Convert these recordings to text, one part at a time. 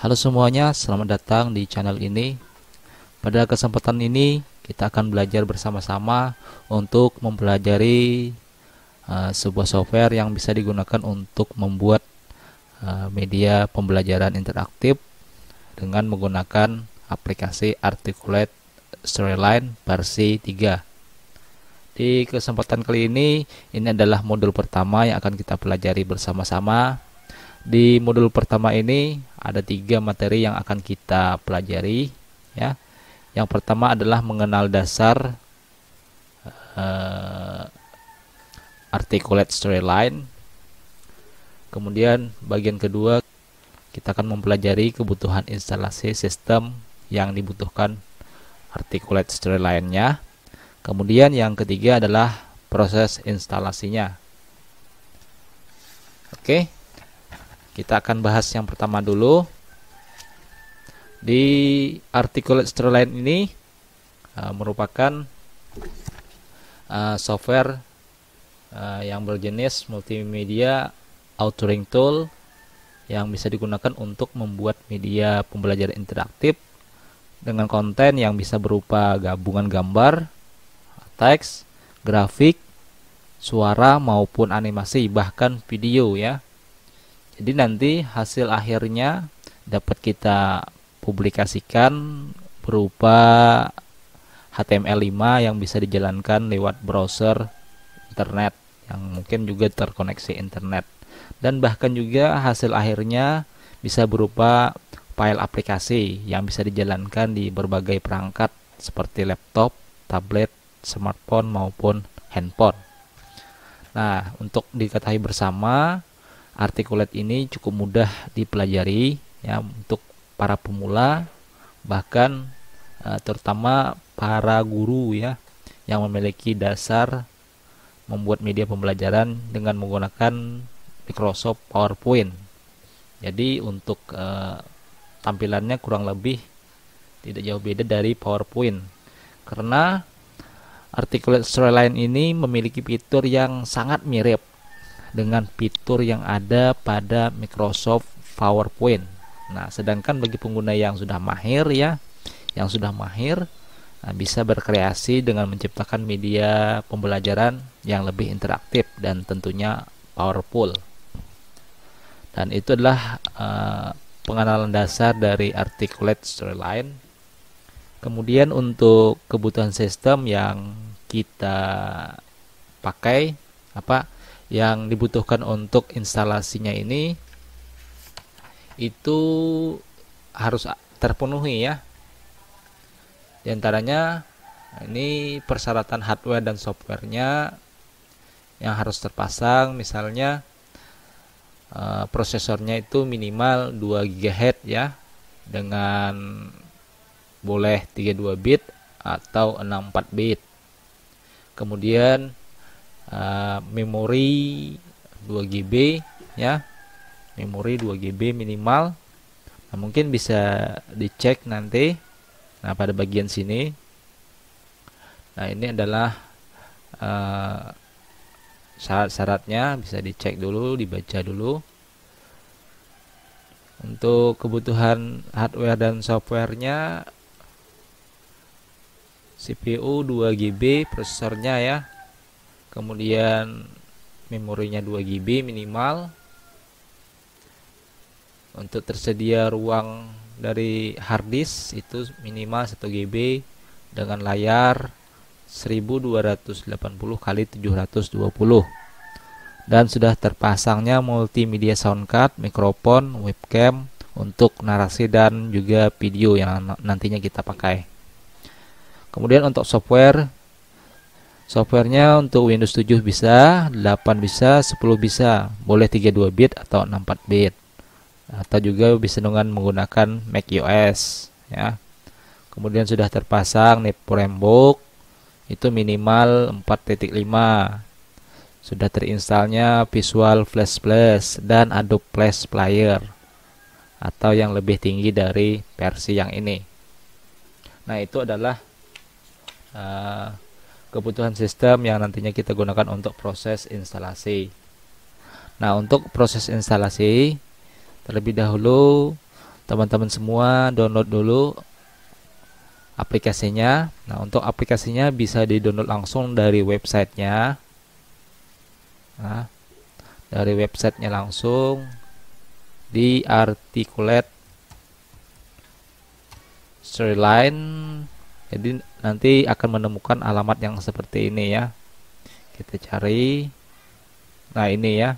Halo semuanya, selamat datang di channel ini. Pada kesempatan ini kita akan belajar bersama-sama untuk mempelajari uh, sebuah software yang bisa digunakan untuk membuat uh, media pembelajaran interaktif dengan menggunakan aplikasi Articulate Storyline versi 3. Di kesempatan kali ini, ini adalah modul pertama yang akan kita pelajari bersama-sama. Di modul pertama ini, ada tiga materi yang akan kita pelajari ya yang pertama adalah mengenal dasar uh, articulate storyline kemudian bagian kedua kita akan mempelajari kebutuhan instalasi sistem yang dibutuhkan articulate storyline-nya kemudian yang ketiga adalah proses instalasinya oke okay? Kita akan bahas yang pertama dulu. Di articulate Streamline ini uh, merupakan uh, software uh, yang berjenis multimedia authoring tool yang bisa digunakan untuk membuat media pembelajaran interaktif dengan konten yang bisa berupa gabungan gambar, teks, grafik, suara maupun animasi bahkan video ya. Jadi nanti hasil akhirnya dapat kita publikasikan berupa HTML5 yang bisa dijalankan lewat browser internet yang mungkin juga terkoneksi internet dan bahkan juga hasil akhirnya bisa berupa file aplikasi yang bisa dijalankan di berbagai perangkat seperti laptop, tablet, smartphone maupun handphone. Nah, untuk diketahui bersama, Articulate ini cukup mudah dipelajari ya untuk para pemula bahkan eh, terutama para guru ya yang memiliki dasar membuat media pembelajaran dengan menggunakan Microsoft PowerPoint. Jadi untuk eh, tampilannya kurang lebih tidak jauh beda dari PowerPoint karena Articulate Storyline ini memiliki fitur yang sangat mirip dengan fitur yang ada pada Microsoft PowerPoint. Nah, sedangkan bagi pengguna yang sudah mahir ya, yang sudah mahir nah, bisa berkreasi dengan menciptakan media pembelajaran yang lebih interaktif dan tentunya powerful. Dan itu adalah uh, pengenalan dasar dari Articulate Storyline. Kemudian untuk kebutuhan sistem yang kita pakai apa? yang dibutuhkan untuk instalasinya ini itu harus terpenuhi ya diantaranya ini persyaratan hardware dan softwarenya yang harus terpasang misalnya uh, prosesornya itu minimal 2 GHz ya dengan boleh 32 bit atau 64 bit kemudian Eh, memori 2 GB ya memori 2 GB minimal nah, mungkin bisa dicek nanti nah pada bagian sini nah ini adalah uh, syarat-syaratnya bisa dicek dulu dibaca dulu untuk kebutuhan hardware dan softwarenya CPU 2GB prosesornya ya kemudian memorinya 2 GB minimal untuk tersedia ruang dari hard itu minimal 1 GB dengan layar 1280 kali 720 dan sudah terpasangnya multimedia soundcard, mikrofon, webcam untuk narasi dan juga video yang nantinya kita pakai. Kemudian untuk software Softwarenya untuk Windows 7 bisa, 8 bisa, 10 bisa, boleh 32 bit atau 64 bit. Atau juga bisa dengan menggunakan Mac OS ya. Kemudian sudah terpasang nih framework itu minimal 4.5. Sudah terinstalnya Visual Flash Plus dan Adobe Flash Player atau yang lebih tinggi dari versi yang ini. Nah, itu adalah uh, kebutuhan sistem yang nantinya kita gunakan untuk proses instalasi. Nah, untuk proses instalasi terlebih dahulu teman-teman semua download dulu aplikasinya. Nah, untuk aplikasinya bisa di-download langsung dari websitenya. Nah, dari websitenya langsung di articulate storyline jadi nanti akan menemukan alamat yang seperti ini ya kita cari nah ini ya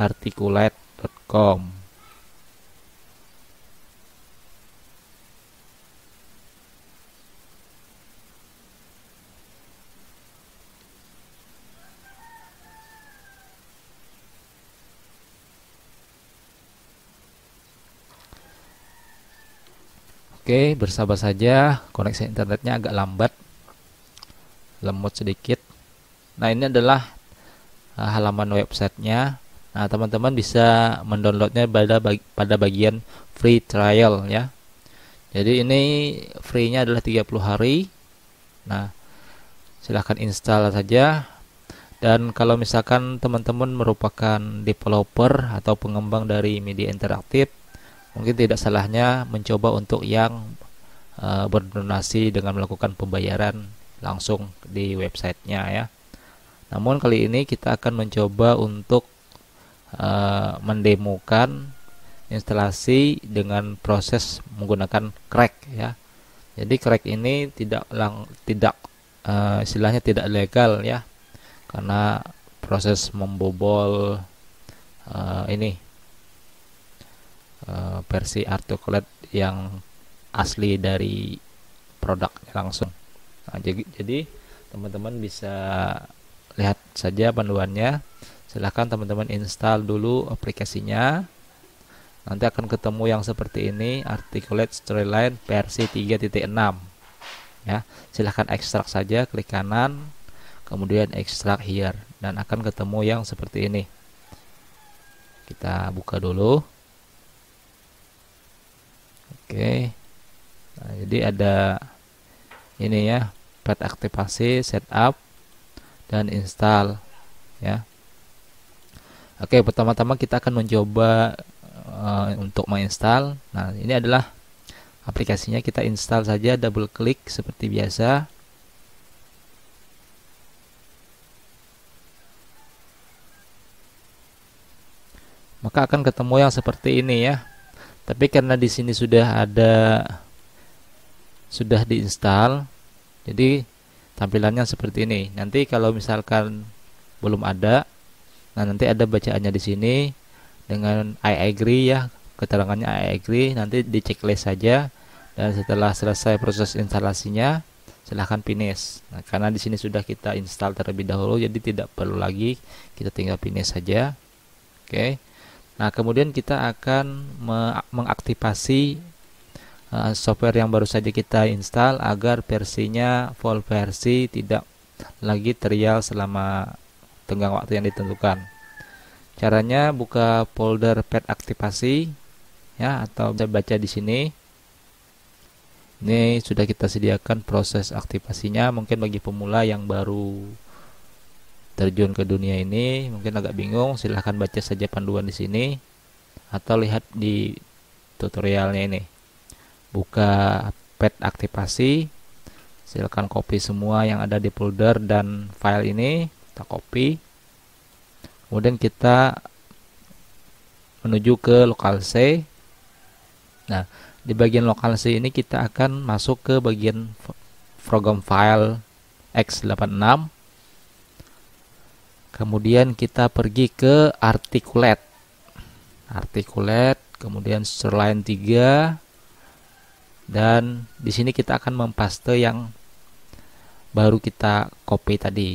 articulate.com Oke, bersabar saja. Koneksi internetnya agak lambat, lemot sedikit. Nah, ini adalah eh, halaman websitenya. Nah, teman-teman bisa mendownloadnya pada pada bagian free trial ya. Jadi ini free-nya adalah 30 hari. Nah, silahkan install saja. Dan kalau misalkan teman-teman merupakan developer atau pengembang dari media interaktif, mungkin tidak salahnya mencoba untuk yang uh, berdonasi dengan melakukan pembayaran langsung di websitenya ya. Namun kali ini kita akan mencoba untuk uh, mendemokan instalasi dengan proses menggunakan crack ya. Jadi crack ini tidak lang tidak uh, istilahnya tidak legal ya. Karena proses membobol uh, ini uh, versi Articulate yang asli dari produk langsung nah, jadi jadi teman-teman bisa lihat saja panduannya silahkan teman-teman install dulu aplikasinya nanti akan ketemu yang seperti ini articulate storyline versi 3.6 ya silahkan ekstrak saja klik kanan kemudian ekstrak here dan akan ketemu yang seperti ini kita buka dulu okay. nah, jadi ada ini ya pad aktivasi setup dan install ya oke pertama-tama kita akan mencoba uh, untuk menginstal nah ini adalah aplikasinya kita install saja double klik seperti biasa maka akan ketemu yang seperti ini ya tapi karena di sini sudah ada sudah diinstal jadi tampilannya seperti ini nanti kalau misalkan belum ada nah nanti ada bacaannya di sini dengan I agree ya keterangannya I agree nanti di checklist saja dan setelah selesai proses instalasinya silahkan finish nah, karena di sini sudah kita install terlebih dahulu jadi tidak perlu lagi kita tinggal finish saja oke okay. Nah, kemudian kita akan mengaktifasi eh, software yang baru saja kita install agar versinya full versi tidak lagi trial selama tenggang waktu yang ditentukan. Caranya buka folder pet aktivasi ya atau bisa baca di sini. Ini sudah kita sediakan proses aktivasinya mungkin bagi pemula yang baru terjun ke dunia ini mungkin agak bingung silahkan baca saja panduan di sini atau lihat di tutorialnya ini buka pet aktivasi silahkan copy semua yang ada di folder dan file ini kita copy kemudian kita menuju ke lokal C nah di bagian lokal C ini kita akan masuk ke bagian program file x86 Kemudian kita pergi ke Articulate, Articulate, kemudian selain 3 dan di sini kita akan mempaste yang baru kita copy tadi.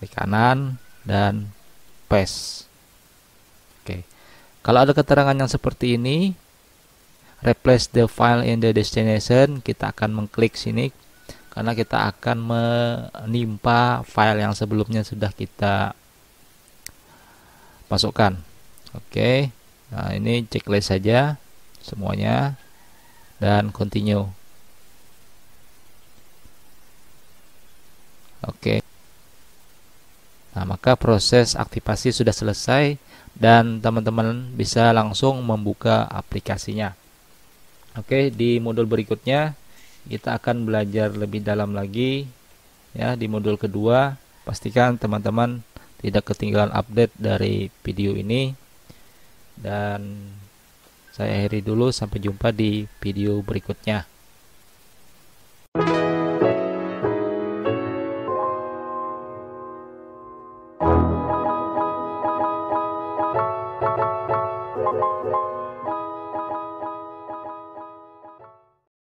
Klik kanan dan paste. Oke. Kalau ada keterangan yang seperti ini, replace the file in the destination, kita akan mengklik sini karena kita akan menimpa file yang sebelumnya sudah kita masukkan oke okay. nah ini checklist saja semuanya dan continue oke okay. nah maka proses aktivasi sudah selesai dan teman-teman bisa langsung membuka aplikasinya oke okay, di modul berikutnya kita akan belajar lebih dalam lagi ya di modul kedua pastikan teman-teman tidak ketinggalan update dari video ini dan saya akhiri dulu sampai jumpa di video berikutnya